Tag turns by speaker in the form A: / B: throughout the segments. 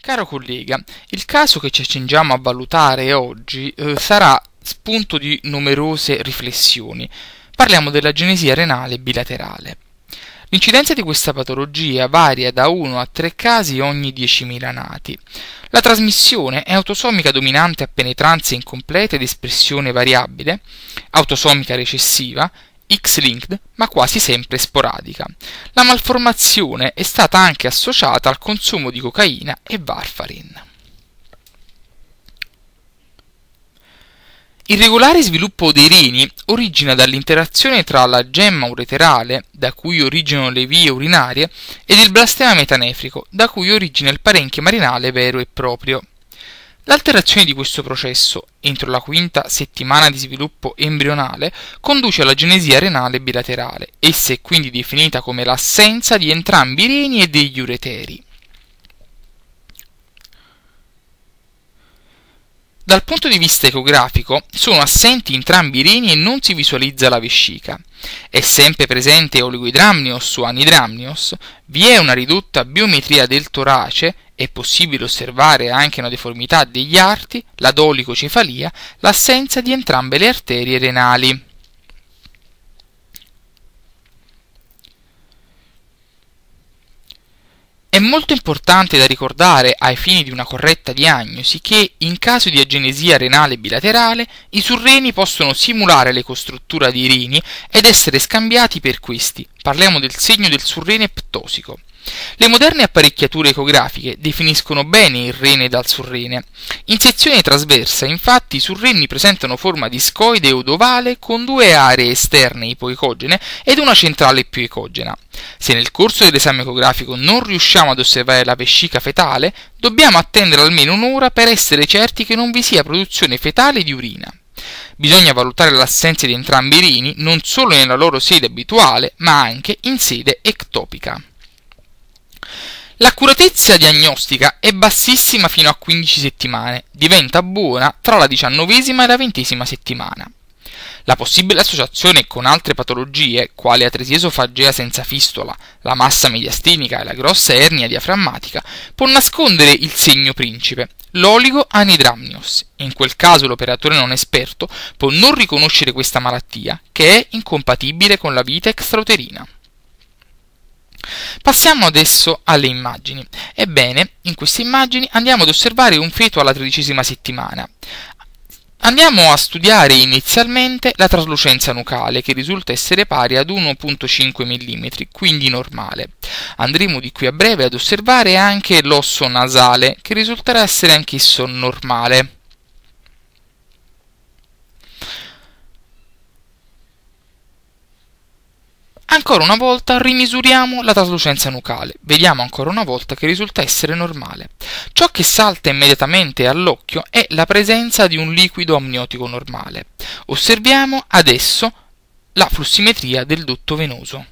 A: Caro collega, il caso che ci accingiamo a valutare oggi eh, sarà spunto di numerose riflessioni. Parliamo della genesia renale bilaterale. L'incidenza di questa patologia varia da 1 a 3 casi ogni 10.000 nati. La trasmissione è autosomica dominante a penetranze incomplete ed espressione variabile, autosomica recessiva X-linked ma quasi sempre sporadica. La malformazione è stata anche associata al consumo di cocaina e varfarin. Il regolare sviluppo dei reni origina dall'interazione tra la gemma ureterale, da cui originano le vie urinarie, ed il blastema metanefrico, da cui origina il parenchima renale vero e proprio. L'alterazione di questo processo entro la quinta settimana di sviluppo embrionale conduce alla genesia renale bilaterale. Essa è quindi definita come l'assenza di entrambi i reni e degli ureteri. Dal punto di vista ecografico sono assenti entrambi i reni e non si visualizza la vescica. È sempre presente oligoidramnios o anidramnios, vi è una ridotta biometria del torace, è possibile osservare anche una deformità degli arti, la dolicocefalia, l'assenza di entrambe le arterie renali. molto importante da ricordare ai fini di una corretta diagnosi che, in caso di agenesia renale bilaterale, i surreni possono simulare le costrutture di rini ed essere scambiati per questi. Parliamo del segno del surrene ptosico. Le moderne apparecchiature ecografiche definiscono bene il rene dal surrene. In sezione trasversa, infatti, i surreni presentano forma discoide od ovale con due aree esterne ipoecogene ed una centrale più ecogena. Se nel corso dell'esame ecografico non riusciamo ad osservare la vescica fetale, dobbiamo attendere almeno un'ora per essere certi che non vi sia produzione fetale di urina. Bisogna valutare l'assenza di entrambi i rini non solo nella loro sede abituale, ma anche in sede ectopica. L'accuratezza diagnostica è bassissima fino a 15 settimane, diventa buona tra la diciannovesima e la ventesima settimana. La possibile associazione con altre patologie, quali esofagea senza fistola, la massa mediastinica e la grossa ernia diaframmatica, può nascondere il segno principe, l'oligo anidramnios. In quel caso l'operatore non esperto può non riconoscere questa malattia, che è incompatibile con la vita extrauterina. Passiamo adesso alle immagini. Ebbene, in queste immagini andiamo ad osservare un feto alla tredicesima settimana. Andiamo a studiare inizialmente la traslucenza nucale, che risulta essere pari ad 1.5 mm, quindi normale. Andremo di qui a breve ad osservare anche l'osso nasale, che risulterà essere anch'esso normale. Ancora una volta rimisuriamo la traslucenza nucale, vediamo ancora una volta che risulta essere normale. Ciò che salta immediatamente all'occhio è la presenza di un liquido amniotico normale. Osserviamo adesso la flussimetria del dotto venoso.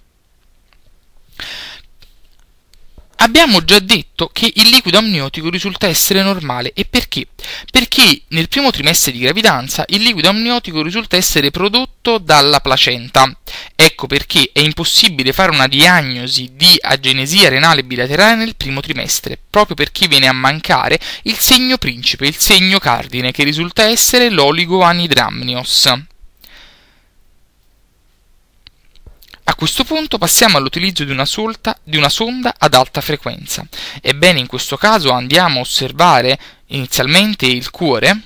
A: Abbiamo già detto che il liquido amniotico risulta essere normale e perché? Perché nel primo trimestre di gravidanza il liquido amniotico risulta essere prodotto dalla placenta. Ecco perché è impossibile fare una diagnosi di agenesia renale bilaterale nel primo trimestre, proprio perché viene a mancare il segno principe, il segno cardine, che risulta essere l'oligoanidramnios. A questo punto passiamo all'utilizzo di una, solta, di una sonda ad alta frequenza. Ebbene, in questo caso andiamo a osservare inizialmente il cuore,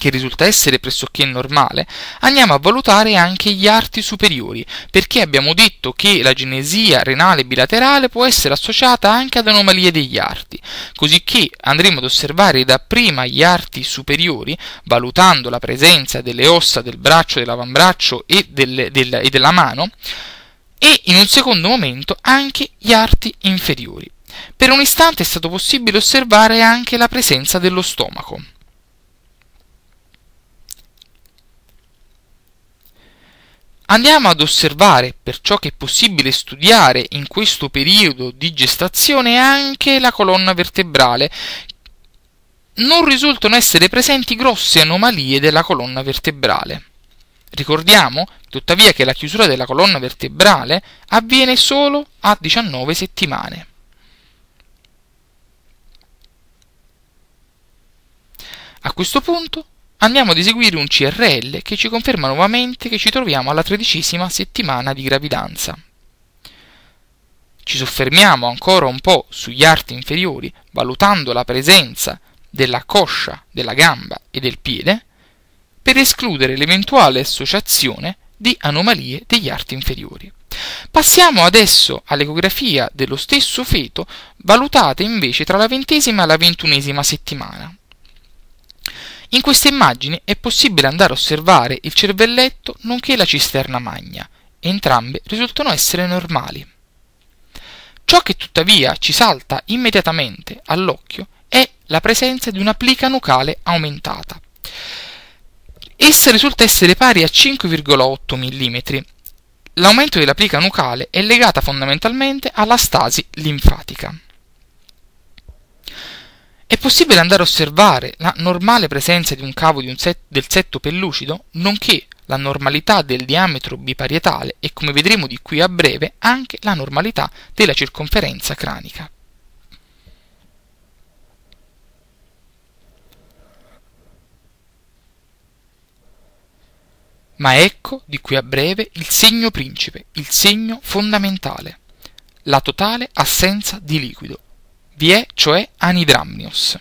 A: che risulta essere pressoché normale, andiamo a valutare anche gli arti superiori, perché abbiamo detto che la genesia renale bilaterale può essere associata anche ad anomalie degli arti, cosicché andremo ad osservare dapprima gli arti superiori, valutando la presenza delle ossa del braccio, dell'avambraccio e, delle, del, e della mano, e in un secondo momento anche gli arti inferiori. Per un istante è stato possibile osservare anche la presenza dello stomaco. andiamo ad osservare, per ciò che è possibile studiare in questo periodo di gestazione, anche la colonna vertebrale. Non risultano essere presenti grosse anomalie della colonna vertebrale. Ricordiamo, tuttavia, che la chiusura della colonna vertebrale avviene solo a 19 settimane. A questo punto andiamo ad eseguire un CRL che ci conferma nuovamente che ci troviamo alla tredicesima settimana di gravidanza. Ci soffermiamo ancora un po' sugli arti inferiori, valutando la presenza della coscia, della gamba e del piede, per escludere l'eventuale associazione di anomalie degli arti inferiori. Passiamo adesso all'ecografia dello stesso feto, valutata invece tra la ventesima e la ventunesima settimana. In questa immagine è possibile andare a osservare il cervelletto nonché la cisterna magna. Entrambe risultano essere normali. Ciò che tuttavia ci salta immediatamente all'occhio è la presenza di una plica nucale aumentata. Essa risulta essere pari a 5,8 mm. L'aumento della plica nucale è legata fondamentalmente alla stasi linfatica. È possibile andare a osservare la normale presenza di un cavo di un set, del setto pellucido, nonché la normalità del diametro biparietale e, come vedremo di qui a breve, anche la normalità della circonferenza cranica. Ma ecco di qui a breve il segno principe, il segno fondamentale, la totale assenza di liquido vi è cioè anidramnios.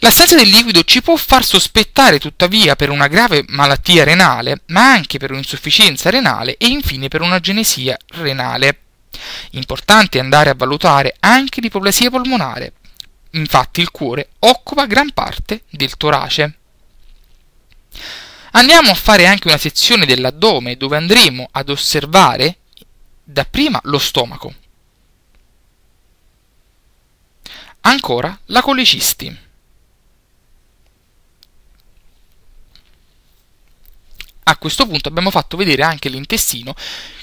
A: L'assenza del liquido ci può far sospettare tuttavia per una grave malattia renale, ma anche per un'insufficienza renale e infine per una genesia renale. Importante è andare a valutare anche l'ipoplasia polmonare. Infatti il cuore occupa gran parte del torace. Andiamo a fare anche una sezione dell'addome dove andremo ad osservare dapprima lo stomaco, Ancora la colicisti. A questo punto abbiamo fatto vedere anche l'intestino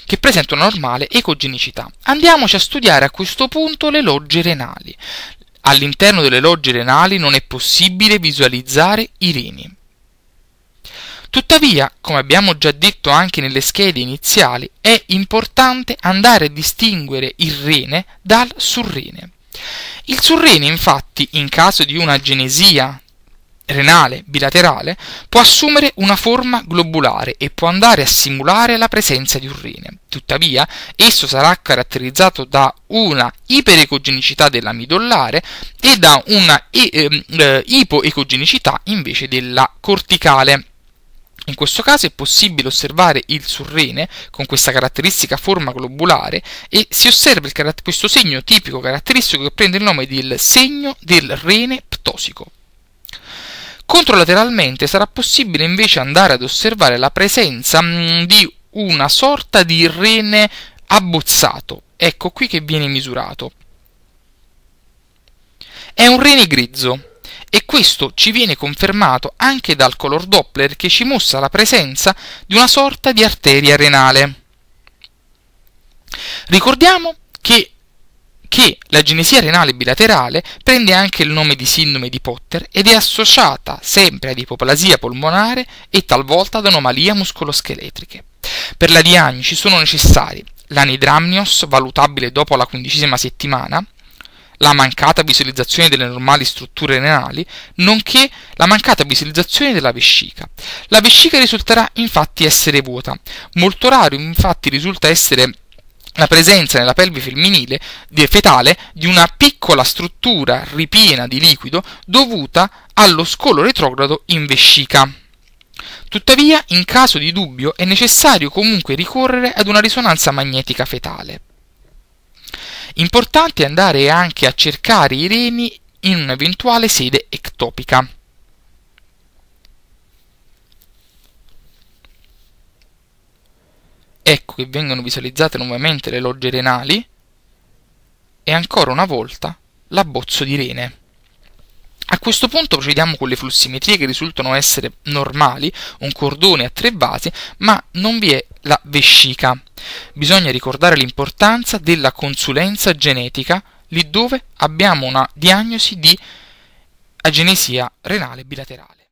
A: che presenta una normale ecogenicità. Andiamoci a studiare a questo punto le logge renali. All'interno delle logge renali non è possibile visualizzare i reni. Tuttavia, come abbiamo già detto anche nelle schede iniziali, è importante andare a distinguere il rene dal surrene. Il surrene, infatti, in caso di una genesia renale bilaterale, può assumere una forma globulare e può andare a simulare la presenza di un rene. Tuttavia, esso sarà caratterizzato da una iperecogenicità della midollare e da una e- ehm, eh, ipoecogenicità invece della corticale. In questo caso è possibile osservare il surrene con questa caratteristica forma globulare e si osserva questo segno tipico caratteristico che prende il nome del segno del rene ptosico. Controlateralmente sarà possibile invece andare ad osservare la presenza mm, di una sorta di rene abbozzato, ecco qui che viene misurato. È un rene grezzo, e questo ci viene confermato anche dal color Doppler che ci mostra la presenza di una sorta di arteria renale. Ricordiamo che, che la genesia renale bilaterale prende anche il nome di sindrome di Potter ed è associata sempre ad ipoplasia polmonare e talvolta ad anomalie muscoloscheletriche. Per la diagnosi sono necessari l'anidramnios valutabile dopo la quindicesima settimana, la mancata visualizzazione delle normali strutture renali, nonché la mancata visualizzazione della vescica. La vescica risulterà infatti essere vuota. Molto raro infatti risulta essere la presenza nella pelve femminile fetale di una piccola struttura ripiena di liquido dovuta allo scolo retrogrado in vescica. Tuttavia, in caso di dubbio, è necessario comunque ricorrere ad una risonanza magnetica fetale. Importante è andare anche a cercare i reni in un'eventuale sede ectopica. Ecco che vengono visualizzate nuovamente le logge renali e ancora una volta l'abbozzo di rene. A questo punto procediamo con le flussimetrie che risultano essere normali, un cordone a tre vasi, ma non vi è la vescica. Bisogna ricordare l'importanza della consulenza genetica lì dove abbiamo una diagnosi di agenesia renale bilaterale.